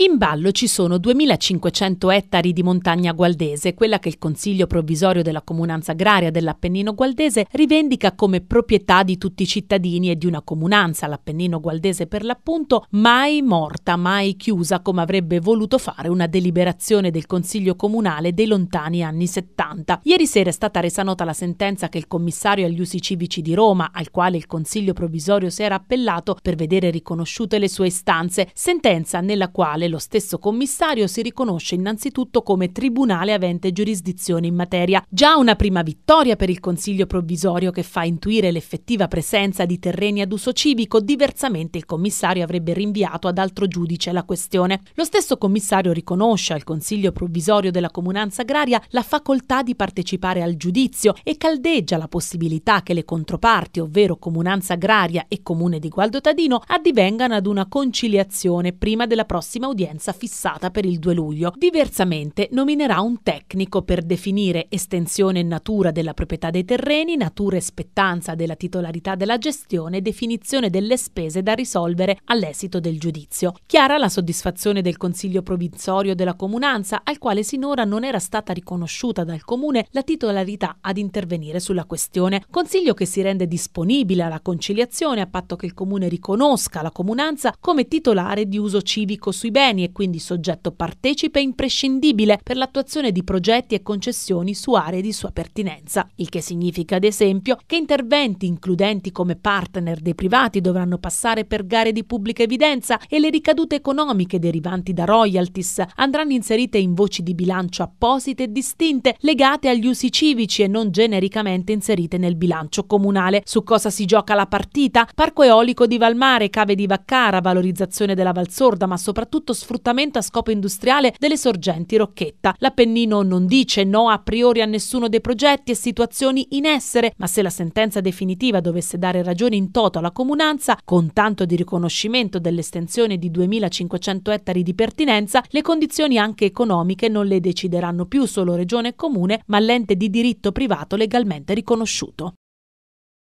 In ballo ci sono 2.500 ettari di montagna gualdese, quella che il Consiglio provvisorio della comunanza agraria dell'Appennino gualdese rivendica come proprietà di tutti i cittadini e di una comunanza, l'Appennino gualdese per l'appunto, mai morta, mai chiusa come avrebbe voluto fare una deliberazione del Consiglio comunale dei lontani anni 70. Ieri sera è stata resa nota la sentenza che il commissario agli usi civici di Roma, al quale il Consiglio provvisorio si era appellato per vedere riconosciute le sue istanze, sentenza nella quale lo stesso commissario si riconosce innanzitutto come tribunale avente giurisdizione in materia. Già una prima vittoria per il Consiglio provvisorio che fa intuire l'effettiva presenza di terreni ad uso civico, diversamente il commissario avrebbe rinviato ad altro giudice la questione. Lo stesso commissario riconosce al Consiglio provvisorio della comunanza agraria la facoltà di partecipare al giudizio e caldeggia la possibilità che le controparti, ovvero comunanza agraria e comune di Gualdo Tadino, addivengano ad una conciliazione prima della prossima udienza un'udienza fissata per il 2 luglio. Diversamente nominerà un tecnico per definire estensione e natura della proprietà dei terreni, natura e spettanza della titolarità della gestione e definizione delle spese da risolvere all'esito del giudizio. Chiara la soddisfazione del Consiglio Provvisorio della Comunanza, al quale sinora non era stata riconosciuta dal Comune la titolarità ad intervenire sulla questione. Consiglio che si rende disponibile alla conciliazione a patto che il Comune riconosca la comunanza come titolare di uso civico sui beni beni e quindi soggetto partecipe imprescindibile per l'attuazione di progetti e concessioni su aree di sua pertinenza, il che significa ad esempio che interventi includenti come partner dei privati dovranno passare per gare di pubblica evidenza e le ricadute economiche derivanti da royalties andranno inserite in voci di bilancio apposite e distinte legate agli usi civici e non genericamente inserite nel bilancio comunale. Su cosa si gioca la partita? Parco eolico di Valmare, cave di Vaccara, valorizzazione della Valsorda, ma soprattutto sfruttamento a scopo industriale delle sorgenti Rocchetta. L'Appennino non dice no a priori a nessuno dei progetti e situazioni in essere, ma se la sentenza definitiva dovesse dare ragione in toto alla comunanza, con tanto di riconoscimento dell'estensione di 2.500 ettari di pertinenza, le condizioni anche economiche non le decideranno più solo regione e comune, ma l'ente di diritto privato legalmente riconosciuto.